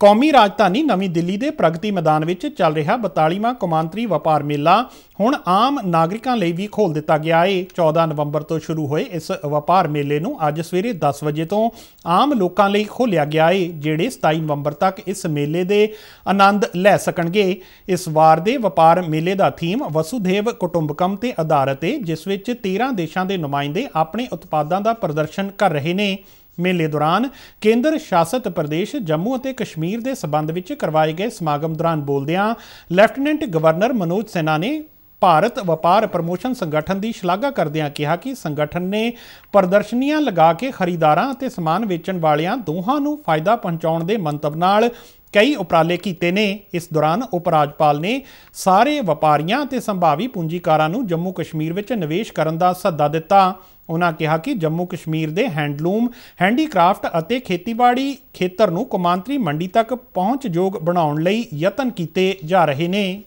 ਕੌਮੀ ਰਾਜਧਾਨੀ ਨਵੀਂ ਦਿੱਲੀ ਦੇ ਪ੍ਰਗਤੀ ਮੈਦਾਨ ਵਿੱਚ ਚੱਲ ਰਿਹਾ 42ਵਾਂ ਕੌਮਾਂਤਰੀ ਵਪਾਰ ਮੇਲਾ ਹੁਣ ਆਮ ਨਾਗਰਿਕਾਂ ਲਈ ਵੀ ਖੋਲ ਦਿੱਤਾ ਗਿਆ ਹੈ 14 ਨਵੰਬਰ ਤੋਂ ਸ਼ੁਰੂ ਹੋਏ ਇਸ ਵਪਾਰ ਮੇਲੇ ਨੂੰ ਅੱਜ ਸਵੇਰੇ 10 ਵਜੇ ਤੋਂ ਆਮ ਲੋਕਾਂ ਲਈ ਖੋਲਿਆ ਗਿਆ ਹੈ ਜਿਹੜੇ 27 ਨਵੰਬਰ ਤੱਕ ਇਸ ਮੇਲੇ ਦੇ ਆਨੰਦ ਲੈ ਸਕਣਗੇ ਇਸ ਵਾਰ ਦੇ ਵਪਾਰ ਮੇਲੇ ਦਾ ਥੀਮ ਵਸੂਧੇਵ ਕੁਟੁੰਬਕਮ ਤੇ ਆਧਾਰਿਤ ਹੈ ਜਿਸ ਵਿੱਚ 13 ਦੇਸ਼ਾਂ ਦੇ ਨੁਮਾਇੰਦੇ ਆਪਣੇ ਉਤਪਾਦਾਂ ਦਾ ਪ੍ਰਦਰਸ਼ਨ ਕਰ ਰਹੇ ਨੇ ਮੇਲੇ ਦੌਰਾਨ ਕੇਂਦਰ ਸ਼ਾਸਤ ਪ੍ਰਦੇਸ਼ ਜੰਮੂ ਅਤੇ ਕਸ਼ਮੀਰ ਦੇ ਸਬੰਧ ਵਿੱਚ ਕਰਵਾਏ ਗਏ ਸਮਾਗਮ ਦੌਰਾਨ ਬੋਲਦਿਆਂ ਲੈਫਟੀਨੈਂਟ ਗਵਰਨਰ ਮਨੋਜ ਸੈਨਾ ਨੇ ਭਾਰਤ ਵਪਾਰ ਪ੍ਰਮੋਸ਼ਨ ਸੰਗਠਨ ਦੀ ਸ਼ਲਾਘਾ ਕਰਦਿਆਂ ਕਿਹਾ ਕਿ ਸੰਗਠਨ ਨੇ ਪ੍ਰਦਰਸ਼ਨੀਆਂ ਲਗਾ ਕੇ ਖਰੀਦਾਰਾਂ ਅਤੇ ਸਮਾਨ ਵੇਚਣ ਵਾਲਿਆਂ ਦੋਹਾਂ ਨੂੰ ਫਾਇਦਾ ਪਹੁੰਚਾਉਣ ਦੇ ਮੰਤਵ ਨਾਲ ਕਈ ਉਪਰਾਲੇ ਕੀਤੇ ਨੇ ਇਸ ਦੌਰਾਨ ਉਪ ਰਾਜਪਾਲ ਨੇ ਸਾਰੇ ਵਪਾਰੀਆਂ ਤੇ ਸੰਭਾਵੀ ਪੂੰਜੀਕਾਰਾਂ ਨੂੰ ਜੰਮੂ ਕਸ਼ਮੀਰ ਵਿੱਚ ਨਿਵੇਸ਼ ਕਰਨ ਦਾ ਸੱਦਾ ਦਿੱਤਾ ਉਹਨਾਂ ਕਿਹਾ ਕਿ ਜੰਮੂ ਕਸ਼ਮੀਰ ਦੇ ਹੈਂਡਲੂਮ ਹੈਂਡੀਕ੍ਰਾਫਟ ਅਤੇ ਖੇਤੀਬਾੜੀ ਖੇਤਰ ਨੂੰ ਕੁਮਾਂਤਰੀ ਮੰਡੀ ਤੱਕ ਪਹੁੰਚਯੋਗ ਬਣਾਉਣ ਲਈ ਯਤਨ ਕੀਤੇ ਜਾ ਰਹੇ ਨੇ